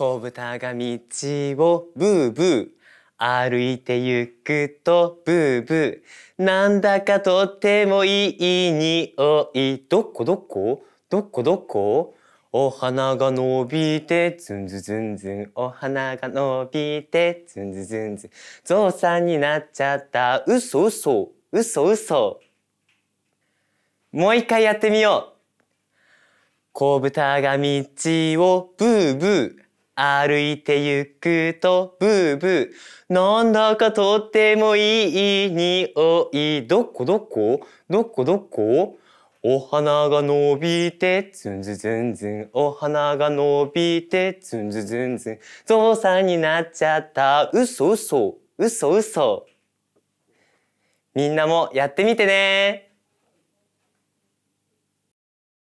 小豚が道をブーブー歩いてゆくとブーブーなんだかとってもいい匂いどこどこどこどこお花が伸びてズンズズンズンお花が伸びてズンズズンズンゾウさんになっちゃった嘘嘘嘘嘘もう一回やってみよう小豚が道をブーブー歩いてゆくとブーブーなんだかとってもいい匂いどこどこどこどこお花が伸びてツンズズンズンお花が伸びてツンズズンズンゾウさんになっちゃった嘘嘘嘘嘘みんなもやってみてね